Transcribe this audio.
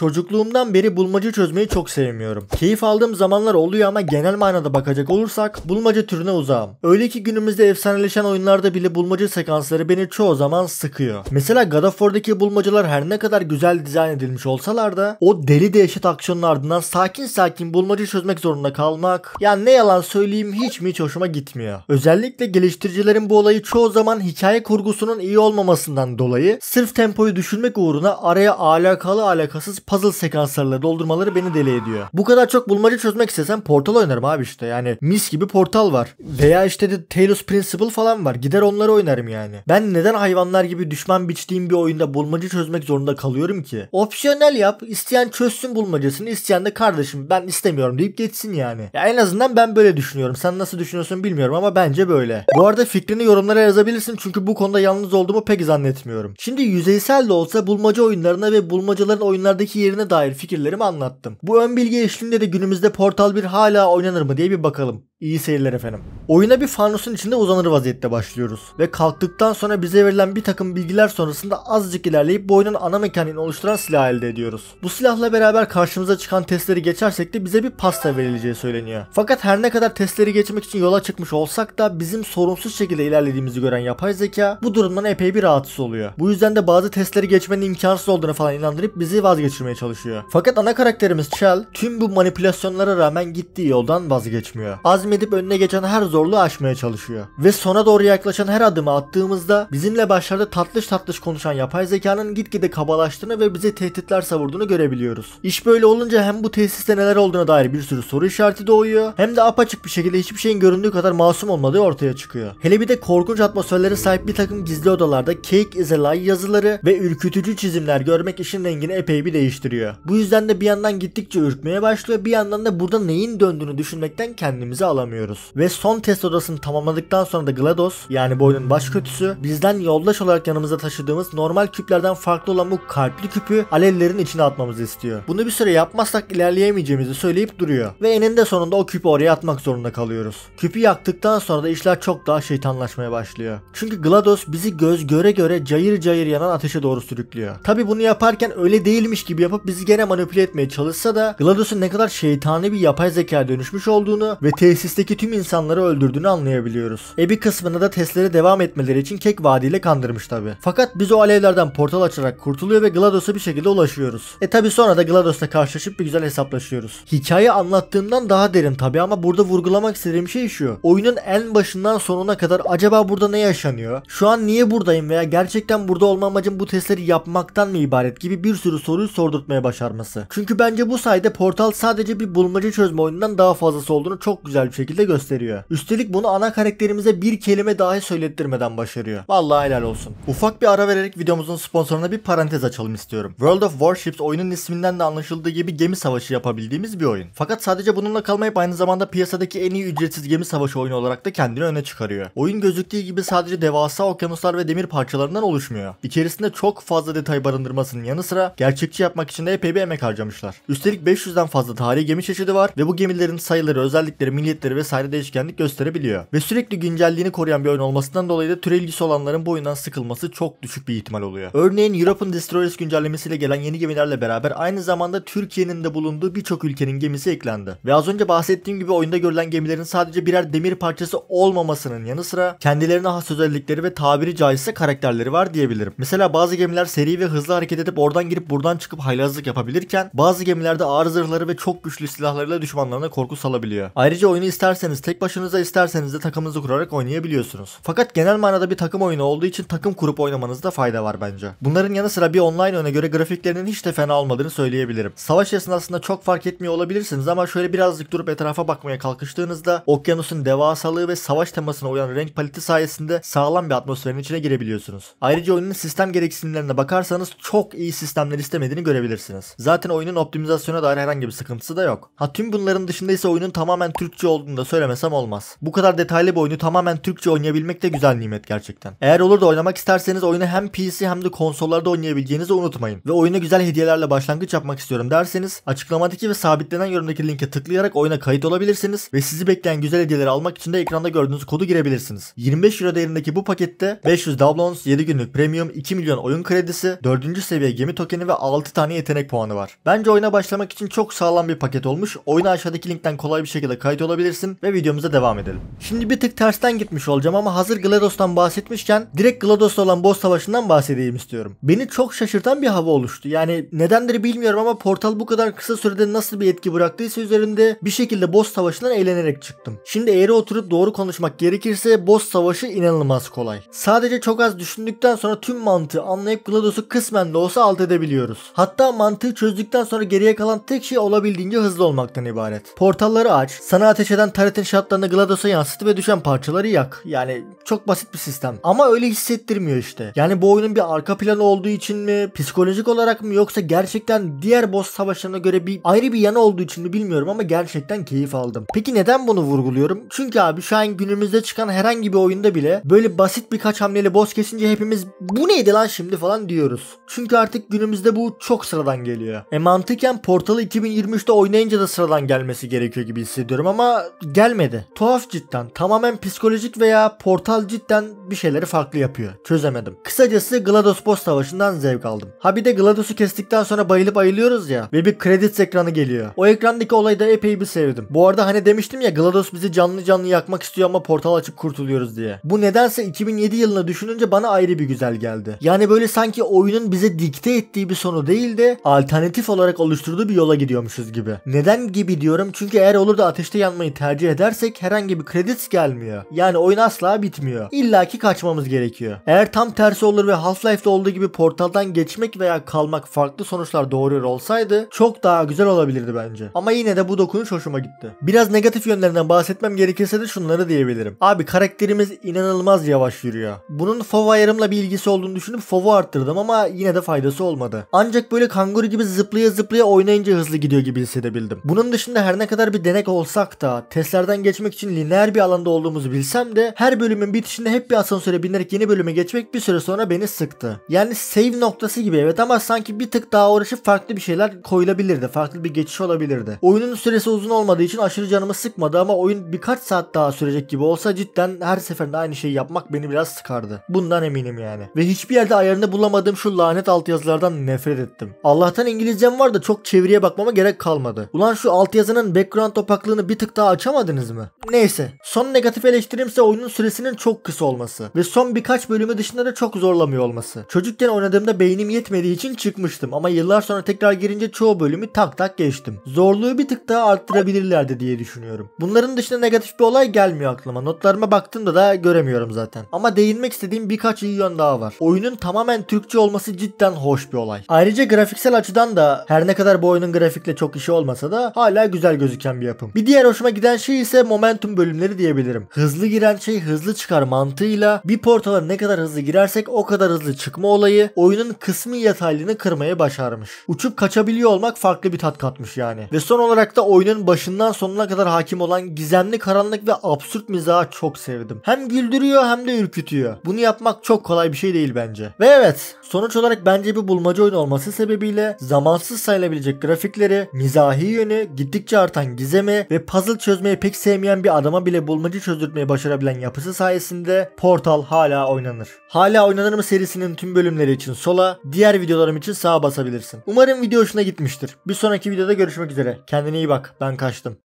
Çocukluğumdan beri bulmaca çözmeyi çok sevmiyorum. Keyif aldığım zamanlar oluyor ama genel manada bakacak olursak bulmaca türüne uzağım. Öyle ki günümüzde efsaneleşen oyunlarda bile bulmaca sekansları beni çoğu zaman sıkıyor. Mesela God of War'daki bulmacalar her ne kadar güzel dizayn edilmiş olsalar da o deli dehşet aksiyonun ardından sakin sakin bulmaca çözmek zorunda kalmak yani ne yalan söyleyeyim hiç mi hiç hoşuma gitmiyor. Özellikle geliştiricilerin bu olayı çoğu zaman hikaye kurgusunun iyi olmamasından dolayı sırf tempoyu düşürmek uğruna araya alakalı alakasız puzzle sekanslarıyla doldurmaları beni deli ediyor. Bu kadar çok bulmaca çözmek istesem portal oynarım abi işte. Yani mis gibi portal var. Veya işte de Talos Principle falan var. Gider onları oynarım yani. Ben neden hayvanlar gibi düşman biçtiğim bir oyunda bulmaca çözmek zorunda kalıyorum ki? Opsiyonel yap. isteyen çözsün bulmacasını. isteyen de kardeşim ben istemiyorum deyip geçsin yani. Ya en azından ben böyle düşünüyorum. Sen nasıl düşünüyorsun bilmiyorum ama bence böyle. Bu arada fikrini yorumlara yazabilirsin çünkü bu konuda yalnız olduğumu pek zannetmiyorum. Şimdi yüzeysel de olsa bulmaca oyunlarına ve bulmacaların oyunlardaki yerine dair fikirlerimi anlattım. Bu ön bilgi eşliğinde de günümüzde Portal 1 hala oynanır mı diye bir bakalım. İyi seyirler efendim. Oyuna bir fanusun içinde uzanır vaziyette başlıyoruz. Ve kalktıktan sonra bize verilen bir takım bilgiler sonrasında azıcık ilerleyip bu oyunun ana mekaniğini oluşturan silah elde ediyoruz. Bu silahla beraber karşımıza çıkan testleri geçersek de bize bir pasta verileceği söyleniyor. Fakat her ne kadar testleri geçmek için yola çıkmış olsak da bizim sorumsuz şekilde ilerlediğimizi gören yapay zeka bu durumdan epey bir rahatsız oluyor. Bu yüzden de bazı testleri geçmenin imkansız olduğunu falan inandırıp bizi vazgeçirmeye çalışıyor. Fakat ana karakterimiz Chell tüm bu manipülasyonlara rağmen gittiği yoldan vazgeçmiyor. Azmi edip önüne geçen her zorluğu aşmaya çalışıyor. Ve sona doğru yaklaşan her adımı attığımızda bizimle başlarda tatlış tatlış konuşan yapay zekanın gitgide kabalaştığını ve bize tehditler savurduğunu görebiliyoruz. İş böyle olunca hem bu tesiste neler olduğuna dair bir sürü soru işareti doğuyor hem de apaçık bir şekilde hiçbir şeyin göründüğü kadar masum olmadığı ortaya çıkıyor. Hele bir de korkunç atmosferlere sahip bir takım gizli odalarda Cake is a Lie yazıları ve ürkütücü çizimler görmek işin rengini epey bir değiştiriyor. Bu yüzden de bir yandan gittikçe ürkmeye başlıyor bir yandan da burada neyin döndüğünü düşünmekten kendimizi alamıyoruz alamıyoruz. Ve son test odasını tamamladıktan sonra da GLaDOS yani bu oyunun baş kötüsü bizden yoldaş olarak yanımıza taşıdığımız normal küplerden farklı olan bu kalpli küpü alellerin içine atmamızı istiyor. Bunu bir süre yapmazsak ilerleyemeyeceğimizi söyleyip duruyor. Ve eninde sonunda o küpü oraya atmak zorunda kalıyoruz. Küpü yaktıktan sonra da işler çok daha şeytanlaşmaya başlıyor. Çünkü GLaDOS bizi göz göre göre cayır cayır yanan ateşe doğru sürüklüyor. Tabi bunu yaparken öyle değilmiş gibi yapıp bizi gene manipüle etmeye çalışsa da GLaDOS'un ne kadar şeytani bir yapay zeka dönüşmüş olduğunu ve tesis hapisteki tüm insanları öldürdüğünü anlayabiliyoruz. E bir kısmını da testlere devam etmeleri için kek vaadiyle kandırmış tabi. Fakat biz o alevlerden portal açarak kurtuluyor ve GLaDOS'a bir şekilde ulaşıyoruz. E tabi sonra da GLaDOS'la karşılaşıp bir güzel hesaplaşıyoruz. Hikaye anlattığımdan daha derin tabi ama burada vurgulamak istediğim şey şu. Oyunun en başından sonuna kadar acaba burada ne yaşanıyor? Şu an niye buradayım veya gerçekten burada olma amacım bu testleri yapmaktan mı ibaret gibi bir sürü soruyu sordurtmaya başarması. Çünkü bence bu sayede portal sadece bir bulmaca çözme oyunundan daha fazlası olduğunu çok güzel bir şekilde gösteriyor. Üstelik bunu ana karakterimize bir kelime dahi söylettirmeden başarıyor. Vallahi helal olsun. Ufak bir ara vererek videomuzun sponsoruna bir parantez açalım istiyorum. World of Warships oyunun isminden de anlaşıldığı gibi gemi savaşı yapabildiğimiz bir oyun. Fakat sadece bununla kalmayıp aynı zamanda piyasadaki en iyi ücretsiz gemi savaşı oyunu olarak da kendini öne çıkarıyor. Oyun gözüktüğü gibi sadece devasa okyanuslar ve demir parçalarından oluşmuyor. İçerisinde çok fazla detay barındırmasının yanı sıra gerçekçi yapmak için de epey bir emek harcamışlar. Üstelik 500'den fazla tarihi gemi çeşidi var ve bu gemilerin sayıları, özellikleri, milletleri karakteri vesaire değişkenlik gösterebiliyor. Ve sürekli güncelliğini koruyan bir oyun olmasından dolayı da türe ilgisi olanların bu oyundan sıkılması çok düşük bir ihtimal oluyor. Örneğin Europe'ın Destroyers güncellemesiyle gelen yeni gemilerle beraber aynı zamanda Türkiye'nin de bulunduğu birçok ülkenin gemisi eklendi. Ve az önce bahsettiğim gibi oyunda görülen gemilerin sadece birer demir parçası olmamasının yanı sıra kendilerine has özellikleri ve tabiri caizse karakterleri var diyebilirim. Mesela bazı gemiler seri ve hızlı hareket edip oradan girip buradan çıkıp haylazlık yapabilirken bazı gemilerde ağır zırhları ve çok güçlü silahlarıyla düşmanlarına korku salabiliyor. Ayrıca oyunu isterseniz tek başınıza isterseniz de takımınızı kurarak oynayabiliyorsunuz. Fakat genel manada bir takım oyunu olduğu için takım kurup oynamanızda fayda var bence. Bunların yanı sıra bir online oyuna göre grafiklerinin hiç de fena olmadığını söyleyebilirim. Savaş esnasında çok fark etmiyor olabilirsiniz ama şöyle birazcık durup etrafa bakmaya kalkıştığınızda okyanusun devasalığı ve savaş temasına uyan renk paleti sayesinde sağlam bir atmosferin içine girebiliyorsunuz. Ayrıca oyunun sistem gereksinimlerine bakarsanız çok iyi sistemler istemediğini görebilirsiniz. Zaten oyunun optimizasyona dair herhangi bir sıkıntısı da yok. Ha tüm bunların dışında ise oyunun tamamen Türkçe olduğu olduğunu da söylemesem olmaz. Bu kadar detaylı bir oyunu tamamen Türkçe oynayabilmek de güzel nimet gerçekten. Eğer olur da oynamak isterseniz oyunu hem PC hem de konsollarda oynayabileceğinizi unutmayın. Ve oyuna güzel hediyelerle başlangıç yapmak istiyorum derseniz açıklamadaki ve sabitlenen yorumdaki linke tıklayarak oyuna kayıt olabilirsiniz ve sizi bekleyen güzel hediyeleri almak için de ekranda gördüğünüz kodu girebilirsiniz. 25 euro değerindeki bu pakette 500 Downloads, 7 günlük premium, 2 milyon oyun kredisi, 4. seviye gemi tokeni ve 6 tane yetenek puanı var. Bence oyuna başlamak için çok sağlam bir paket olmuş. Oyuna aşağıdaki linkten kolay bir şekilde kayıt olabilirsiniz alabilirsin ve videomuza devam edelim. Şimdi bir tık tersten gitmiş olacağım ama hazır GLaDOS'tan bahsetmişken direkt GLaDOS'la olan boss savaşından bahsedeyim istiyorum. Beni çok şaşırtan bir hava oluştu. Yani nedendir bilmiyorum ama portal bu kadar kısa sürede nasıl bir etki bıraktıysa üzerinde bir şekilde boss savaşından eğlenerek çıktım. Şimdi eğri oturup doğru konuşmak gerekirse boss savaşı inanılmaz kolay. Sadece çok az düşündükten sonra tüm mantığı anlayıp GLaDOS'u kısmen de olsa alt edebiliyoruz. Hatta mantığı çözdükten sonra geriye kalan tek şey olabildiğince hızlı olmaktan ibaret. Portalları aç, sana ateş eden önceden TRT'nin şartlarında GLaDOS'a yansıttı ve düşen parçaları yak. Yani çok basit bir sistem. Ama öyle hissettirmiyor işte. Yani bu oyunun bir arka planı olduğu için mi, psikolojik olarak mı yoksa gerçekten diğer boss savaşlarına göre bir ayrı bir yanı olduğu için mi bilmiyorum ama gerçekten keyif aldım. Peki neden bunu vurguluyorum? Çünkü abi şu an günümüzde çıkan herhangi bir oyunda bile böyle basit birkaç hamleli boss kesince hepimiz bu neydi lan şimdi falan diyoruz. Çünkü artık günümüzde bu çok sıradan geliyor. E mantıken Portal'ı 2023'te oynayınca da sıradan gelmesi gerekiyor gibi hissediyorum ama gelmedi. Tuhaf cidden. Tamamen psikolojik veya portal cidden bir şeyleri farklı yapıyor. Çözemedim. Kısacası GLaDOS boss savaşından zevk aldım. Ha bir de GLaDOS'u kestikten sonra bayılıp ayılıyoruz ya ve bir credits ekranı geliyor. O ekrandaki olayı da epey bir sevdim. Bu arada hani demiştim ya GLaDOS bizi canlı canlı yakmak istiyor ama portal açıp kurtuluyoruz diye. Bu nedense 2007 yılını düşününce bana ayrı bir güzel geldi. Yani böyle sanki oyunun bize dikte ettiği bir sonu değil de alternatif olarak oluşturduğu bir yola gidiyormuşuz gibi. Neden gibi diyorum çünkü eğer olur da ateşte yanmayı tercih edersek herhangi bir kredis gelmiyor. Yani oyun asla bitmiyor. İlla ki kaçmamız gerekiyor. Eğer tam tersi olur ve Half-Life'de olduğu gibi portaldan geçmek veya kalmak farklı sonuçlar doğuruyor olsaydı çok daha güzel olabilirdi bence. Ama yine de bu dokunuş hoşuma gitti. Biraz negatif yönlerinden bahsetmem gerekirse de şunları diyebilirim. Abi karakterimiz inanılmaz yavaş yürüyor. Bunun FOV ayarımla bir ilgisi olduğunu düşünüp FOV'u arttırdım ama yine de faydası olmadı. Ancak böyle kanguru gibi zıplaya zıplaya oynayınca hızlı gidiyor gibi hissedebildim. Bunun dışında her ne kadar bir denek olsak da testlerden geçmek için lineer bir alanda olduğumuzu bilsem de her bölümün bitişinde hep bir asansöre binerek yeni bölüme geçmek bir süre sonra beni sıktı. Yani save noktası gibi evet ama sanki bir tık daha uğraşıp farklı bir şeyler koyulabilirdi. Farklı bir geçiş olabilirdi. Oyunun süresi uzun olmadığı için aşırı canımı sıkmadı ama oyun birkaç saat daha sürecek gibi olsa cidden her seferinde aynı şeyi yapmak beni biraz sıkardı. Bundan eminim yani. Ve hiçbir yerde ayarını bulamadığım şu lanet altyazılardan nefret ettim. Allah'tan İngilizcem var da çok çeviriye bakmama gerek kalmadı. Ulan şu altyazının background topaklığını bir tık daha açamadınız mı? Neyse. Son negatif eleştirimse oyunun süresinin çok kısa olması ve son birkaç bölümü dışında da çok zorlamıyor olması. Çocukken oynadığımda beynim yetmediği için çıkmıştım ama yıllar sonra tekrar girince çoğu bölümü tak tak geçtim. Zorluğu bir tık daha arttırabilirlerdi diye düşünüyorum. Bunların dışında negatif bir olay gelmiyor aklıma. Notlarıma baktığımda da göremiyorum zaten. Ama değinmek istediğim birkaç iyi yön daha var. Oyunun tamamen Türkçe olması cidden hoş bir olay. Ayrıca grafiksel açıdan da her ne kadar bu oyunun grafikle çok işi olmasa da hala güzel gözüken bir yapım. Bir diğer hoşuma giden giden şey ise momentum bölümleri diyebilirim. Hızlı giren şey hızlı çıkar mantığıyla bir portala ne kadar hızlı girersek o kadar hızlı çıkma olayı oyunun kısmi yataylığını kırmaya başarmış. Uçup kaçabiliyor olmak farklı bir tat katmış yani. Ve son olarak da oyunun başından sonuna kadar hakim olan gizemli karanlık ve absürt mizahı çok sevdim. Hem güldürüyor hem de ürkütüyor. Bunu yapmak çok kolay bir şey değil bence. Ve evet sonuç olarak bence bir bulmaca oyunu olması sebebiyle zamansız sayılabilecek grafikleri, mizahi yönü, gittikçe artan gizemi ve puzzle çözmeyi pek sevmeyen bir adama bile bulmaca çözdürtmeyi başarabilen yapısı sayesinde Portal hala oynanır. Hala oynanır mı serisinin tüm bölümleri için sola, diğer videolarım için sağa basabilirsin. Umarım video hoşuna gitmiştir. Bir sonraki videoda görüşmek üzere. Kendine iyi bak. Ben kaçtım.